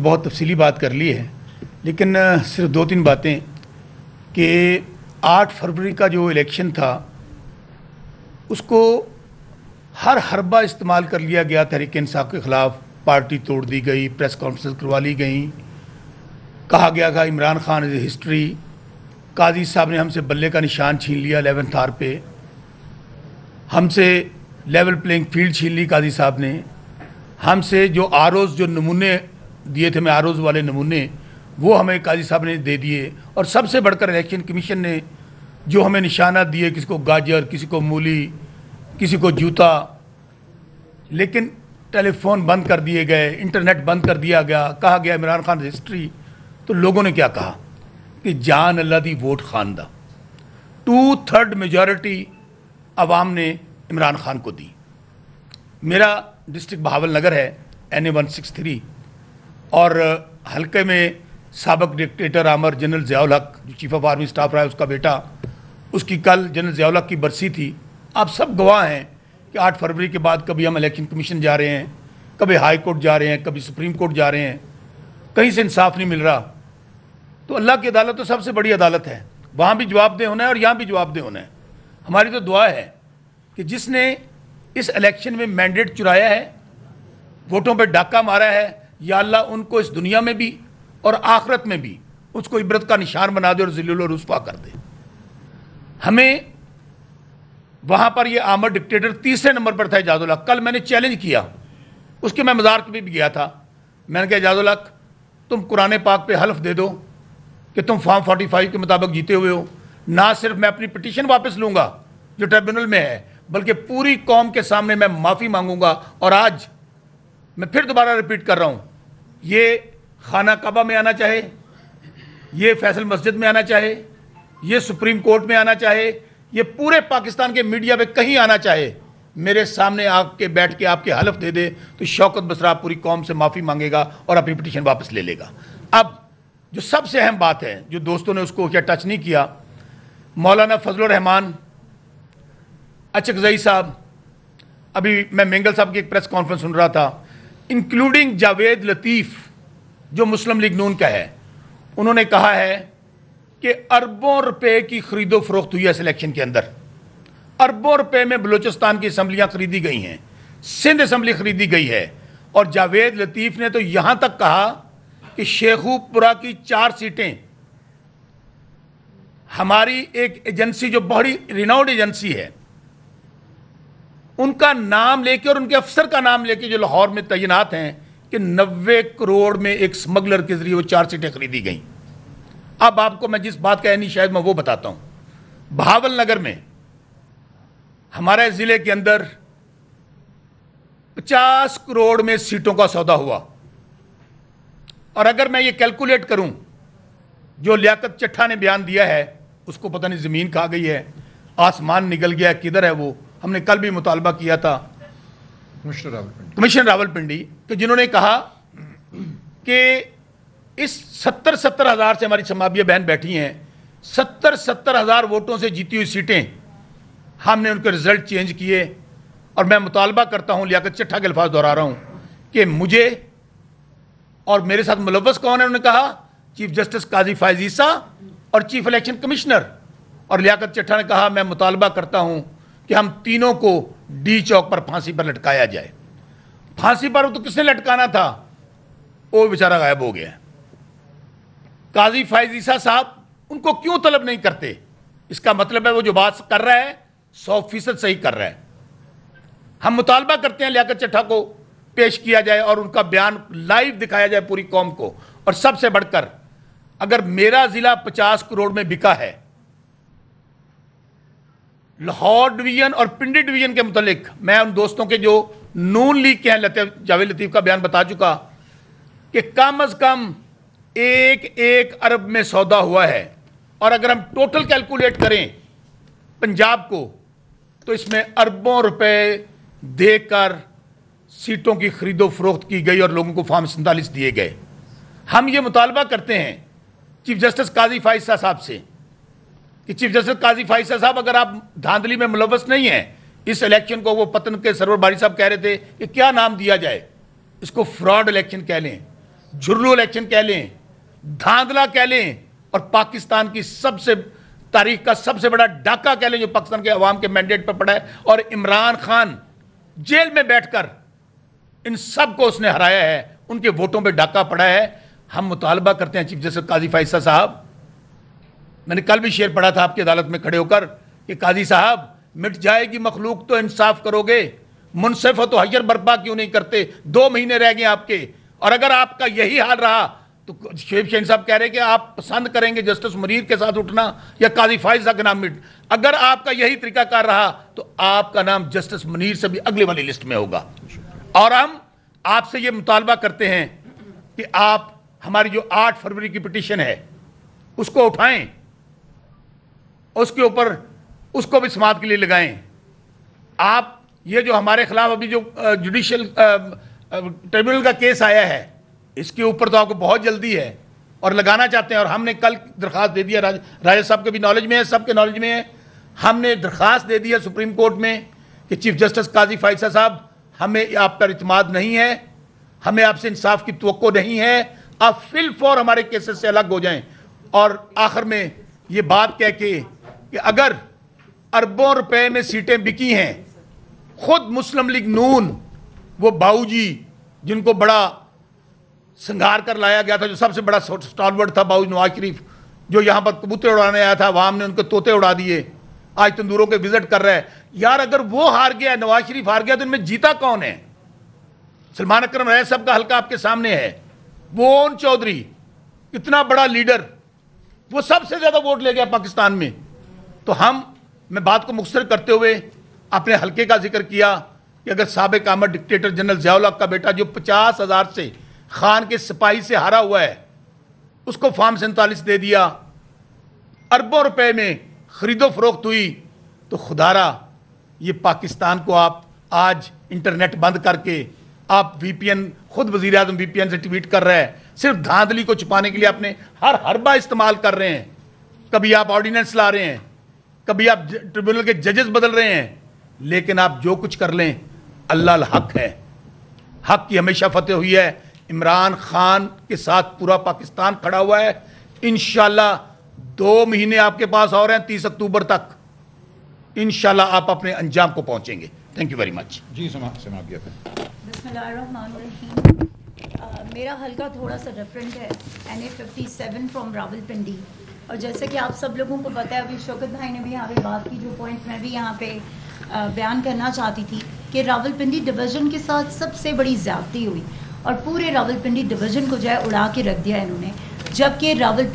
तो बहुत तफसीली बात कर ली है लेकिन सिर्फ दो तीन बातें कि 8 फरवरी का जो इलेक्शन था उसको हर हरबा इस्तेमाल कर लिया गया तहरीक इंसाफ के ख़िलाफ़ पार्टी तोड़ दी गई प्रेस कॉन्फ्रेंस करवा ली गई कहा गया था इमरान खान इज़ हिस्ट्री काजी साहब ने हमसे बल्ले का निशान छीन लिया एलेवन थार पे हमसे लेवल प्लेइंग फील्ड छीन ली काजी साहब ने हमसे जो आर जो नमूने दिए थे मैं आरोज वाले नमूने वो हमें काजी साहब ने दे दिए और सबसे बढ़कर इलेक्शन कमीशन ने जो हमें निशाना दिए किसी को गाजर किसी को मूली किसी को जूता लेकिन टेलीफोन बंद कर दिए गए इंटरनेट बंद कर दिया गया कहा गया इमरान खान हिस्ट्री तो लोगों ने क्या कहा कि जान अल्लाह दी वोट खान दा टू थर्ड मेजॉरिटी अवाम ने इमरान खान को दी मेरा डिस्ट्रिक्ट बहावल नगर है N A one six three और हल्के में सबक डिक्टेटर आमर जनरल जयाल हक जो चीफ ऑफ आर्मी स्टाफ रहा है उसका बेटा उसकी कल जनरल जयाल हक की बरसी थी आप सब गवाह हैं कि 8 फरवरी के बाद कभी हम इलेक्शन कमीशन जा रहे हैं कभी हाई कोर्ट जा रहे हैं कभी सुप्रीम कोर्ट जा रहे हैं कहीं से इंसाफ नहीं मिल रहा तो अल्लाह की अदालत तो सबसे बड़ी अदालत है वहाँ भी जवाबदेह होना है और यहाँ भी जवाबदेह होना है हमारी तो दुआ है कि जिसने इस इलेक्शन में मैंडेट चुराया है वोटों पर डाका मारा है या अल्लाह उनको इस दुनिया में भी और आखरत में भी उसको इबरत का निशान बना दे और जिल रुस्वा कर दे हमें वहां पर यह आमर डिक्टेटर तीसरे नंबर पर था एजाजुल्ला कल मैंने चैलेंज किया उसके मैं मज़ार के भी गया था मैंने कहा एजाजुल्ला तुम कुरान पाक पे हल्फ दे दो कि तुम फॉर्म फोर्टी फाइव के मुताबिक जीते हुए हो ना सिर्फ मैं अपनी पटिशन वापस लूँगा जो ट्रिब्यूनल में है बल्कि पूरी कौम के सामने मैं माफ़ी मांगूंगा और आज मैं फिर दोबारा रिपीट कर रहा हूँ ये खाना कबा में आना चाहे ये फैसल मस्जिद में आना चाहे ये सुप्रीम कोर्ट में आना चाहे ये पूरे पाकिस्तान के मीडिया पे कहीं आना चाहे मेरे सामने आके बैठ के आपके हलफ दे दे तो शौकत बसरा पूरी कौम से माफ़ी मांगेगा और अपनी पिटिशन वापस ले लेगा अब जो सबसे अहम बात है जो दोस्तों ने उसको क्या टच नहीं किया मौलाना फजल रहमान अचकजई साहब अभी मैं मेंगल साहब की एक प्रेस कॉन्फ्रेंस सुन रहा था इंक्लूडिंग जावेद लतीफ़ जो मुस्लिम लीग नून का है उन्होंने कहा है कि अरबों रुपए की खरीदो फरोख्त हुई है सिलेक्शन के अंदर अरबों रुपए में बलूचिस्तान की असम्बलियाँ खरीदी गई हैं सिंध असम्बली खरीदी गई है और जावेद लतीफ़ ने तो यहाँ तक कहा कि शेखूपुरा की चार सीटें हमारी एक एजेंसी जो बड़ी रिनाउंड एजेंसी है उनका नाम लेके और उनके अफसर का नाम लेके जो लाहौर में तैनात हैं कि नब्बे करोड़ में एक स्मगलर के जरिए वो चार सीटें खरीदी गई अब आपको मैं जिस बात का यानी शायद मैं वो बताता हूं भावल नगर में हमारे ज़िले के अंदर पचास करोड़ में सीटों का सौदा हुआ और अगर मैं ये कैलकुलेट करूं जो लियाकत चट्ठा ने बयान दिया है उसको पता नहीं ज़मीन खा गई है आसमान निकल गया किधर है वो हमने कल भी मुतालबा किया था कमिश्नर रावलपिंडी कमिश्नर रावलपिंडी तो जिन्होंने कहा कि इस सत्तर सत्तर हज़ार से हमारी समाबीय बहन बैठी हैं सत्तर सत्तर हज़ार वोटों से जीती हुई सीटें हमने उनके रिज़ल्ट चेंज किए और मैं मुतालबा करता हूँ लियाकत चिट्ठा के अल्फाज दोहरा रहा हूँ कि मुझे और मेरे साथ मुलवस कौन है उन्होंने कहा चीफ जस्टिस काजी फायजीसा और चीफ इलेक्शन कमिश्नर और लियाकत चिट्ठा ने कहा मैं मुतालबा करता हूँ कि हम तीनों को डी चौक पर फांसी पर लटकाया जाए फांसी पर तो किसने लटकाना था वो बेचारा गायब हो गया काजी फायजीसा साहब उनको क्यों तलब नहीं करते इसका मतलब है वो जो बात कर रहा है सौ फीसद सही कर रहा है हम मुतालबा करते हैं लियाकत चट्ठा को पेश किया जाए और उनका बयान लाइव दिखाया जाए पूरी कौम को और सबसे बढ़कर अगर मेरा ज़िला पचास करोड़ में बिका है लाहौर डिवीजन और पिंडी डिवीजन के मुतलिक मैं उन दोस्तों के जो नून लीग के हैं जावेद लतीफ़ का बयान बता चुका कि कम अज़ कम एक एक अरब में सौदा हुआ है और अगर हम टोटल कैलकुलेट करें पंजाब को तो इसमें अरबों रुपए देकर सीटों की खरीदो फरोख्त की गई और लोगों को फार्म सैंतालीस दिए गए हम ये मुतालबा करते हैं चीफ जस्टिस काजी फाइजा साहब से कि चीफ जस्टिस काजी फाइसा साहब अगर आप धांधली में मुलवस नहीं हैं इस इलेक्शन को वो पतन के सरवर बारी साहब कह रहे थे कि क्या नाम दिया जाए इसको फ्रॉड इलेक्शन कह लें झुर्रू इलेक्शन कह लें धांधला कह लें और पाकिस्तान की सबसे तारीख का सबसे बड़ा डाका कह लें जो पाकिस्तान के अवाम के मैंडेट पर पड़ा है और इमरान खान जेल में बैठकर इन सब को उसने हराया है उनके वोटों पर डाका पड़ा है हम मुतालबा करते हैं चीफ जस्टिस काजी फाइसा साहब मैंने कल भी शेर पढ़ा था आपकी अदालत में खड़े होकर कि काजी साहब मिट जाएगी मखलूक तो इंसाफ करोगे मुनसिफ तो हजर बर्पा क्यों नहीं करते दो महीने रह गए आपके और अगर आपका यही हाल रहा तो शेब शेन साहब कह रहे हैं कि आप पसंद करेंगे जस्टिस मुनीर के साथ उठना या काजी फाइज का नाम मिट अगर आपका यही तरीकाकार रहा तो आपका नाम जस्टिस मुनीर से भी अगले वाली लिस्ट में होगा और हम आपसे ये मुतालबा करते हैं कि आप हमारी जो आठ फरवरी की पिटिशन है उसको उठाएं उसके ऊपर उसको भी समाप्त के लिए लगाएं आप ये जो हमारे खिलाफ अभी जो जुडिशल ट्रिब्यूनल का केस आया है इसके ऊपर तो आपको बहुत जल्दी है और लगाना चाहते हैं और हमने कल दरख्वास्त दे दिया राजा साहब के भी नॉलेज में है सबके नॉलेज में है हमने दरख्वास्त दे दिया सुप्रीम कोर्ट में कि चीफ जस्टिस काजी फाइसा साहब हमें आप पर इतमाद नहीं है हमें आपसे इंसाफ की तो नहीं है आप फिल फॉर हमारे केसेस से अलग हो जाएं और आखिर में ये बात कह के कि अगर अरबों रुपए में सीटें बिकी हैं खुद मुस्लिम लीग नून वो बाऊजी जिनको बड़ा संघार कर लाया गया था जो सबसे बड़ा स्टॉलवर्ड था बाऊज नवाज शरीफ जो यहाँ पर कबूतरे उड़ाने आया था वहाँ ने उनके तोते उड़ा दिए आज तंदूरों के विजिट कर रहे हैं यार अगर वो हार गया नवाज शरीफ हार गया तो इनमें जीता कौन है सलमान अक्रम राय साहब का हल्का आपके सामने है वो ओन चौधरी इतना बड़ा लीडर वो सबसे ज़्यादा वोट ले गया पाकिस्तान में तो हम मैं बात को मुखसर करते हुए अपने हल्के का जिक्र किया कि अगर सबक आमर डिक्टेटर जनरल जयालक का बेटा जो पचास हज़ार से खान के सिपाही से हारा हुआ है उसको फार्म सैंतालीस दे दिया अरबों रुपए में ख़रीदो फरोख्त हुई तो खुदारा ये पाकिस्तान को आप आज इंटरनेट बंद करके आप वीपीएन खुद वजीर अजम वी से ट्वीट कर रहे हैं सिर्फ धांधली को छुपाने के लिए आपने हर हरबा इस्तेमाल कर रहे हैं कभी आप ऑर्डिनेंस ला रहे हैं कभी आप ट्रिब्यूनल के जजेस बदल रहे हैं लेकिन आप जो कुछ कर लें अल्लाह हक है हक की हमेशा फतेह हुई है इमरान खान के साथ पूरा पाकिस्तान खड़ा हुआ है इन दो महीने आपके पास और हैं तीस अक्टूबर तक इन आप अपने अंजाम को पहुंचेंगे थैंक यू वेरी मच जी समाप्त मेरा हल्का थोड़ा सा डिफरेंट है N A fifty seven from Rawalpindi और जैसे कि आप सब लोगों को पता है अभी शौकत भाई ने भी यहाँ पे बात की जो पॉइंट मैं भी यहाँ पे बयान करना चाहती थी कि रावलपिंडी डिवीज़न के साथ सबसे बड़ी ज्यादती हुई और पूरे रावलपिंडी डिवीज़न को जो है उड़ा के रख दिया इन्होंने जबकि रावल